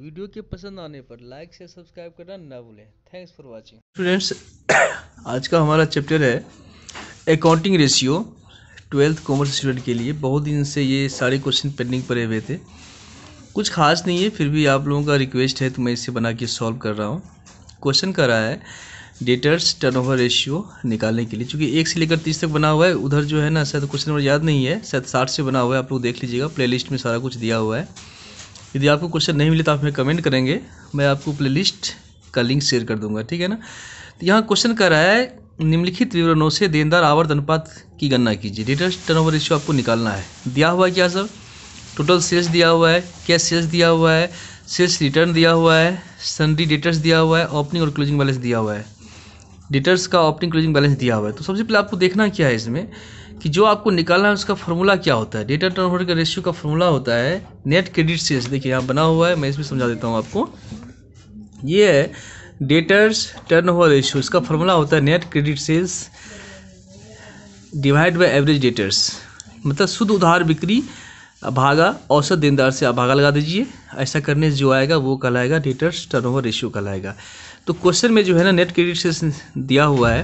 video के पसंद आने पर लाइक से सब्सक्राइब करना ना भूलें थैंक्स फॉर वाचिंग स्टूडेंट्स आज का हमारा चैप्टर है accounting ratio twelfth commerce student के लिए बहुत दिन से ये सारे क्वेश्चन पेंडिंग पड़े हुए थे कुछ खास नहीं है फिर भी आप लोगों का रिक्वेस्ट है तो मैं इसे बना के सॉल्व कर रहा हूँ क्वेश्चन कर रहा है डेटर्स टर्नओवर रेशियो निकालने के लिए चूँकि एक से लेकर तीस तक बना हुआ है उधर जो है ना शायद क्वेश्चन नंबर याद नहीं है शायद साठ से बना हुआ है आप लोग देख लीजिएगा प्लेलिस्ट में सारा कुछ दिया हुआ है यदि आपको क्वेश्चन नहीं मिले तो आप हमें कमेंट करेंगे मैं आपको प्लेलिस्ट का लिंक शेयर कर दूंगा ठीक है ना तो यहाँ क्वेश्चन कर रहा है निम्नलिखित विवरणों से देनदार आवर्त अनुपात की गणना कीजिए रिटर्न टर्न ओवर रेशियो आपको निकालना है दिया हुआ है क्या सर टोटल सेल्स दिया हुआ है कैश सेल्स दिया हुआ है सेल्स रिटर्न दिया हुआ है सन्डी डेटर्स दिया हुआ है ओपनिंग और क्लोजिंग बैलेंस दिया हुआ है डेटर्स का ओपनिंग क्लोजिंग बैलेंस दिया हुआ है तो सबसे पहले आपको देखना क्या है इसमें कि जो आपको निकालना है उसका फॉर्मूला क्या होता है डेटा ओवर का रेशियो का फॉर्मूला होता है नेट क्रेडिट सेल्स देखिए यहाँ बना हुआ है मैं इसमें समझा देता हूँ आपको ये है डेटर्स टर्न ओवर रेशियो इसका फॉर्मूला होता है net credit sales divide by average debtors मतलब शुद्ध उधार बिक्री भागा औसत देनदार से आप भागा लगा दीजिए ऐसा करने से जो आएगा वो कहलाएगा डेटर्स टर्न ओवर रेशियो कहलाएगा तो क्वेश्चन में जो है ना नेट क्रेडिट सेस दिया हुआ है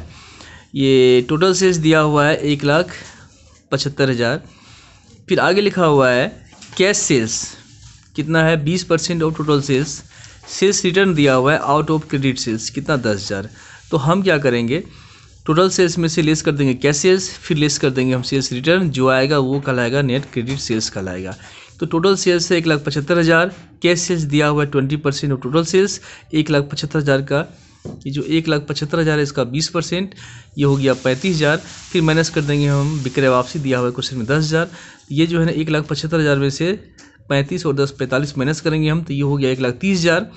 ये टोटल सेस दिया हुआ है एक लाख पचहत्तर हज़ार फिर आगे लिखा हुआ है कैश सेल्स कितना है बीस percent of total sales sales return दिया हुआ है आउट ऑफ क्रेडिट सेल्स कितना दस हज़ार तो हम क्या करेंगे टोटल सेल्स में से लेस कर देंगे कैश सेल्स फिर लेस कर देंगे हम सेल्स रिटर्न जो आएगा वो कहलाएगा नेट क्रेडिट सेल्स कहलाएगा तो टोटल सेल्स है एक लाख पचहत्तर हज़ार कैश सेल्स दिया हुआ है twenty percent of total sales एक लाख पचहत्तर हज़ार का ये जो एक लाख पचहत्तर हज़ार है इसका बीस परसेंट ये हो गया पैंतीस हज़ार फिर माइनस कर देंगे हम बिक्रय वापसी दिया हुआ है क्वेश्चन में दस हज़ार ये जो है ना एक लाख पचहत्तर हज़ार में से पैंतीस और दस पैंतालीस माइनस करेंगे हम तो ये हो गया एक लाख तीस हज़ार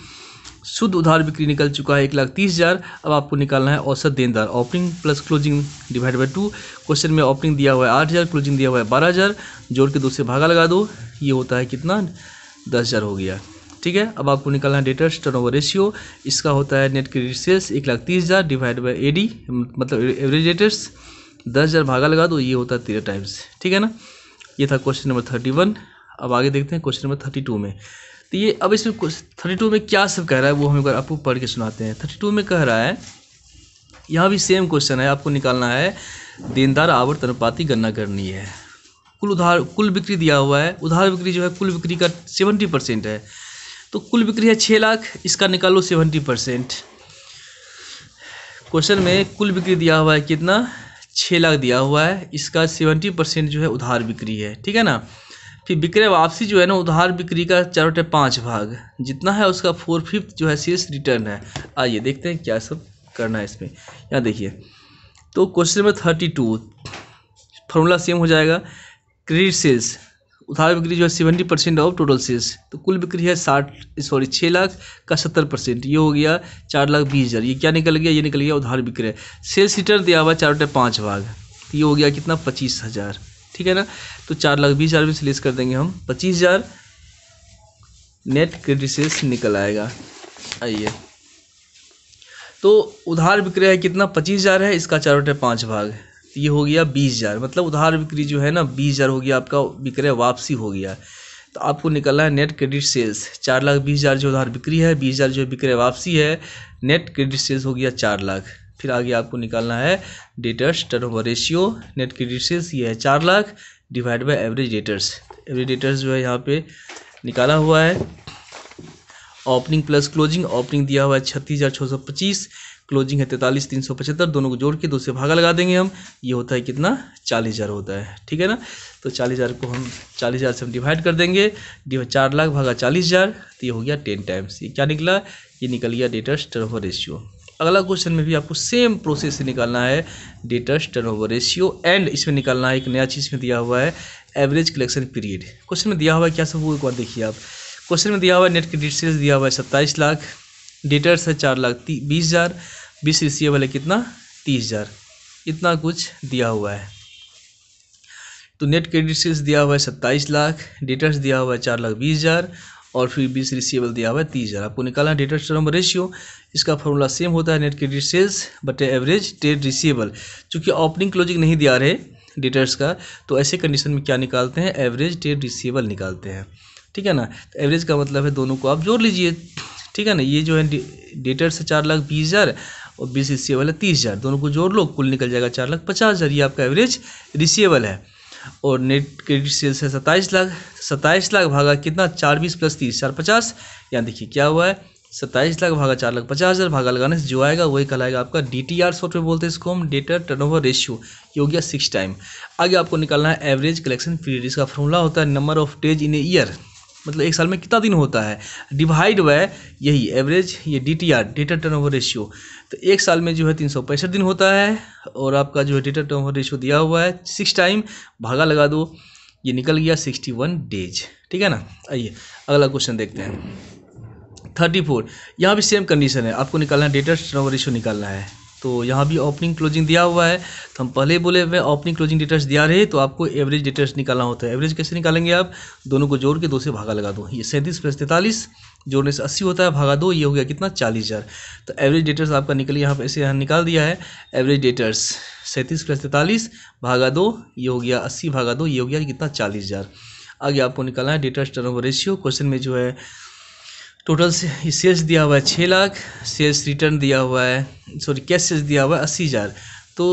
शुद्ध उधार बिक्री निकल चुका है एक लाख तीस हज़ार अब आपको निकालना है औसत देनदार opening plus closing divide by two question में ओपनिंग दिया हुआ है आठ हज़ार क्लोजिंग दिया हुआ है बारह हज़ार जोड़ के दो से भागा लगा दो ये होता है कितना दस हज़ार हो गया ठीक है अब आपको निकालना है डेटर्स टर्न ओवर रेशियो इसका होता है नेट क्रेडिट सेल्स एक लाख तीस हज़ार डिवाइड बाई एडी मतलब एवरेज डेटर्स दस हज़ार भागा लगा तो ये होता है तेरह टाइम्स ठीक है ना ये था क्वेश्चन नंबर थर्टी वन अब आगे देखते हैं क्वेश्चन नंबर थर्टी टू में तो ये अब इसमें थर्टी टू में क्या सब कह रहा है वो हम एक बार आपको पढ़ के सुनाते हैं थर्टी टू में कह रहा है यहाँ भी सेम क्वेश्चन है आपको निकालना है देनदार आवर्त अनुपाती गणना करनी है कुल उधार कुल बिक्री दिया हुआ है उधार बिक्री जो है कुल बिक्री का सेवेंटी परसेंट है तो कुल बिक्री है छः लाख इसका निकालो सेवेंटी परसेंट क्वेश्चन में कुल बिक्री दिया हुआ है कितना छः लाख दिया हुआ है इसका सेवेंटी परसेंट जो है उधार बिक्री है ठीक है ना फिर बिक्रय वापसी जो है ना उधार बिक्री का चार पाँच भाग जितना है उसका फोर फिफ्थ जो है शेष रिटर्न है आइए देखते हैं क्या सब करना है इसमें यहाँ देखिए तो question number thirty two formula same हो जाएगा क्रेडिट सेल्स उधार बिक्री जो है seventy percent of total sales तो कुल बिक्री है साठ सॉरी छः लाख का सत्तर परसेंट ये हो गया चार लाख बीस हज़ार ये क्या निकल गया ये निकल गया उधार बिक्रय सेल्स रिटर्न दिया हुआ चार बटे पाँच भाग तो ये हो गया कितना पच्चीस हज़ार ठीक है ना तो चार लाख बीस हज़ार में सेल्स कर देंगे हम पच्चीस हज़ार नेट क्रेडिट सेल्स निकल आएगा आइए तो उधार बिक्रय है कितना पच्चीस हज़ार है इसका चार बटे पाँच भाग ये हो गया बीस हज़ार मतलब उधार बिक्री जो है ना बीस हज़ार हो गया आपका विक्रय वापसी हो गया तो आपको निकलना है नेट क्रेडिट सेल्स चार लाख बीस हज़ार जो उधार बिक्री है बीस हज़ार जो विक्रय वापसी है नेट क्रेडिट सेल्स हो गया चार लाख फिर आगे आपको निकालना है debtors turnover ratio net credit sales ये है चार lakh divide by average debtors average debtors जो है यहाँ पर निकाला हुआ है ओपनिंग प्लस क्लोजिंग ओपनिंग दिया हुआ है छत्तीस हज़ार छः सौ पच्चीस क्लोजिंग है तैंतालीस तीन सौ पचहत्तर दोनों को जोड़ के दो से भागा लगा देंगे हम ये होता है कितना चालीस हज़ार होता है ठीक है ना तो चालीस हज़ार को हम चालीस हज़ार से हम डिवाइड कर देंगे चार लाख भागा चालीस हज़ार तो ये हो गया टेन टाइम्स ये क्या निकला ये निकल गया डेटर्स ओवर रेशियो अगला क्वेश्चन में भी आपको सेम प्रोसेस से निकालना है डेटर्स ओवर रेशियो एंड इसमें निकालना है एक नया चीज़ में दिया हुआ है एवरेज कलेक्शन पीरियड क्वेश्चन में दिया हुआ है क्या सब वो एक बार देखिए आप क्वेश्चन में दिया हुआ है नेट क्रेडिट सेल्स दिया हुआ है सत्ताईस लाख डेटर्स है चार लाख बीस हज़ार बीस रिसिएबल है कितना तीस हज़ार इतना कुछ दिया हुआ है तो नेट क्रेडिट सेल्स दिया हुआ है सत्ताईस लाख डेटर्स दिया हुआ है चार लाख बीस हज़ार और फिर बीस रिसीवेबल दिया हुआ है तीस हज़ार आपको निकालना डेटर्स टर्म रेशियो इसका फॉर्मूला सेम होता है net credit sales but average trade receivable चूँकि ओपनिंग क्लोजिंग नहीं दिया रहे डेटर्स का तो ऐसे कंडीशन में क्या निकालते हैं एवरेज ट्रेड रिसीवेबल निकालते हैं ठीक है ना तो एवरेज का मतलब है दोनों को आप जोड़ लीजिए ठीक है ना ये जो है डेटर्स है चार लाख बीस हज़ार और बीस रिसीवेबल है तीस हज़ार दोनों को जोड़ लो कुल निकल जाएगा चार लाख पचास हज़ार ये आपका एवरेज रिसीवेबल है और नेट क्रेडिट सेल्स है सत्ताईस लाख सत्ताईस लाख भागा कितना चार बीस प्लस तीस चार पचास यहाँ देखिए क्या हुआ है सत्ताईस लाख भागा चार लाख पचास हज़ार भागा लगाने से जो आएगा वही कहलाएगा आपका डी टी आर सॉफ्टवेयर बोलते हैं इसको हम डेटा टर्नओवर रेशियो ये हो गया सिक्स टाइम आगे आपको निकालना है एवरेज कलेक्शन पीरियड इसका फॉर्मूला होता है number of days in a year मतलब एक साल में कितना दिन होता है डिवाइड बाय यही एवरेज ये D T R debtor turnover ratio तो एक साल में जो है तीन सौ पैंसठ दिन होता है और आपका जो है डेटा टर्न ओवर रेशियो दिया हुआ है सिक्स टाइम भागा लगा दो ये निकल गया सिक्सटी वन डेज ठीक है ना आइए अगला क्वेश्चन देखते हैं थर्टी फोर यहाँ भी सेम कंडीशन है आपको निकालना है डेटा टर्न ओवर रेशियो निकालना है तो यहाँ भी ओपनिंग क्लोजिंग दिया हुआ है तो हम पहले बोले मैं ओपनिंग क्लोजिंग डिटेल्स दिया रहे तो आपको एवरेज डिटेल्स निकालना होता है एवरेज कैसे निकालेंगे आप दोनों को जोड़ के दो से भागा लगा दो ये सैंतीस प्लस तैंतालीस जोड़ने से अस्सी होता है भागा दो ये हो गया कितना चालीस हज़ार तो एवरेज डेटर्स आपका निकल यहाँ पर ऐसे यहाँ निकाल दिया है एवरेज डेटर्स सैंतीस प्लस तैंतालीस भागा दो ये हो गया अस्सी भागा दो ये हो गया कितना चालीस हज़ार आगे आपको निकालना है डेटर्स टर्न रेशियो क्वेश्चन में जो है टोटल सेल्स दिया हुआ है छः लाख सेल्स रिटर्न दिया हुआ है सॉरी कैश सेल्स दिया हुआ है अस्सी हज़ार तो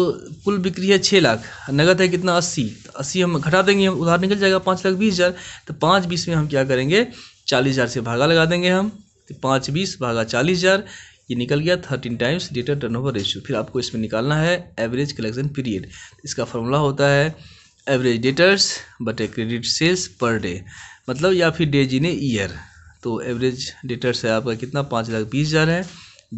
कुल बिक्री है छः लाख नगद है कितना अस्सी तो अस्सी हम घटा देंगे हम उधार निकल जाएगा पाँच लाख बीस हज़ार तो पाँच बीस में हम क्या करेंगे चालीस हज़ार से भागा लगा देंगे हम तो पाँच बीस भागा चालीस हज़ार ये निकल गया thirteen times debtor turnover ratio फिर आपको इसमें निकालना है एवरेज कलेक्शन पीरियड इसका फॉर्मूला होता है एवरेज डेटर्स बटे क्रेडिट सेल्स पर डे मतलब या फिर डे जीने ईयर तो एवरेज डेटर है आपका कितना पाँच लाख बीस हज़ार है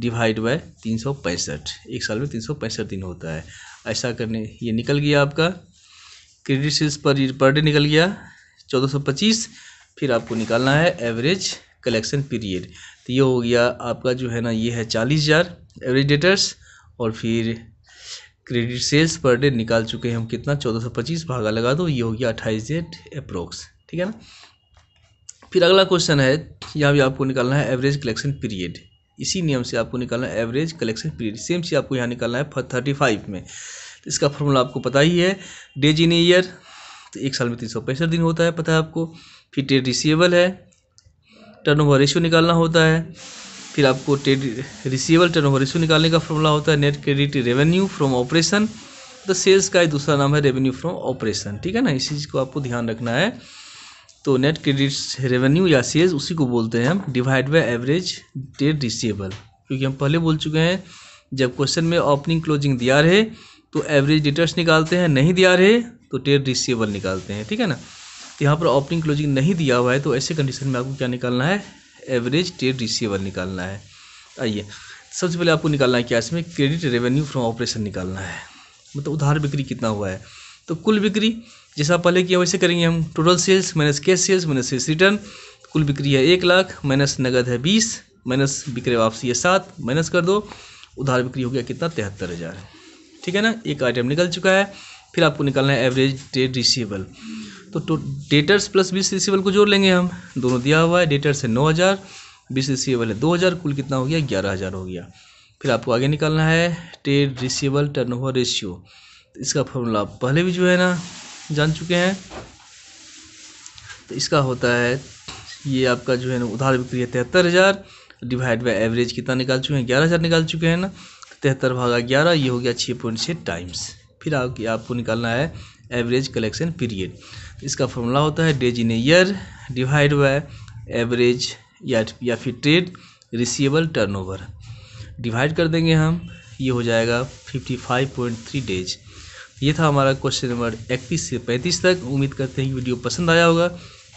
डिवाइड बाय तीन सौ पैंसठ एक साल में तीन सौ पैंसठ दिन होता है ऐसा करने ये निकल गया आपका क्रेडिट सेल्स पर पर डे निकल गया चौदह सौ पच्चीस फिर आपको निकालना है एवरेज कलेक्शन पीरियड तो ये हो गया आपका जो है ना ये है चालीस हज़ार एवरेज डेटर्स और फिर क्रेडिट सेल्स पर डे निकाल चुके हैं हम कितना चौदह सौ पच्चीस भागा लगा दो ये हो गया अट्ठाईस डेट अप्रोक्स ठीक है ना फिर अगला क्वेश्चन है यहाँ भी आपको निकालना है एवरेज कलेक्शन पीरियड इसी नियम से आपको निकालना है एवरेज कलेक्शन पीरियड सेम से आपको यहाँ निकालना है थर्टी फाइव में तो इसका फॉर्मूला आपको पता ही है डेज इन ईयर तो एक साल में तीन सौ पैंसठ दिन होता है पता है आपको फिर ट्रेड रिसीवेबल है टर्न ओवर रेशियो निकालना होता है फिर आपको trade receivable turnover ratio निकालने का फॉर्मूला होता है net credit revenue from operation तो सेल्स का दूसरा नाम है रेवेन्यू फ्रॉम ऑपरेशन ठीक है ना इसी चीज़ को आपको ध्यान रखना है तो नेट क्रेडिट्स रेवेन्यू या सेल्स उसी को बोलते हैं हम divide by average debt receivable क्योंकि हम पहले बोल चुके हैं जब क्वेश्चन में ओपनिंग क्लोजिंग दिया रहे तो एवरेज डेटर्स निकालते हैं नहीं दिया रहे तो डेट रिसीवेबल निकालते हैं ठीक है ना तो यहाँ पर ओपनिंग क्लोजिंग नहीं दिया हुआ है तो ऐसे कंडीशन में आपको क्या निकालना है एवरेज डेट रिसीवेबल निकालना है आइए सबसे पहले आपको निकालना है क्या इसमें क्रेडिट रेवेन्यू फ्रॉम ऑपरेशन निकालना है मतलब उधार बिक्री कितना हुआ है तो कुल बिक्री जैसा पहले किया वैसे करेंगे हम total sales minus cash sales minus sales return कुल बिक्री है एक लाख माइनस नगद है बीस माइनस बिक्री वापसी है सात माइनस कर दो उधार बिक्री हो गया कितना तिहत्तर हज़ार ठीक है ना एक आइटम निकल चुका है फिर आपको निकालना है एवरेज डेट रिसीवल तो, तो डेटर्स प्लस बीस रिसीवल को जोड़ लेंगे हम दोनों दिया हुआ है डेटर्स है नौ हज़ार बीस रिसीवेबल है दो हज़ार कुल कितना हो गया ग्यारह हज़ार हो गया फिर आपको आगे निकालना है trade receivable turnover ratio इसका फॉर्मूला पहले भी जो है ना जान चुके हैं तो इसका होता है ये आपका जो है ना उधार बिक्री है तिहत्तर हज़ार डिवाइड बाई एवरेज कितना निकाल चुके हैं ग्यारह हज़ार निकाल चुके हैं ना तो तिहत्तर भागा ग्यारह ये हो गया छः पॉइंट छः टाइम्स फिर आप, आपको निकालना है एवरेज कलेक्शन पीरियड इसका फॉर्मूला होता है days in year divide by average या या फिर ट्रेड रिसीवेबल टर्नओवर डिवाइड कर देंगे हम ये हो जाएगा fifty five point three days ये था हमारा क्वेश्चन नंबर इकतीस से पैंतीस तक उम्मीद करते हैं कि वीडियो पसंद आया होगा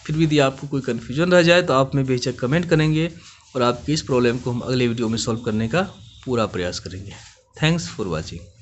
फिर भी यदि आपको कोई कन्फ्यूजन रह जाए तो आप में बेचक कमेंट करेंगे और आपकी इस प्रॉब्लम को हम अगले वीडियो में सॉल्व करने का पूरा प्रयास करेंगे थैंक्स फॉर वॉचिंग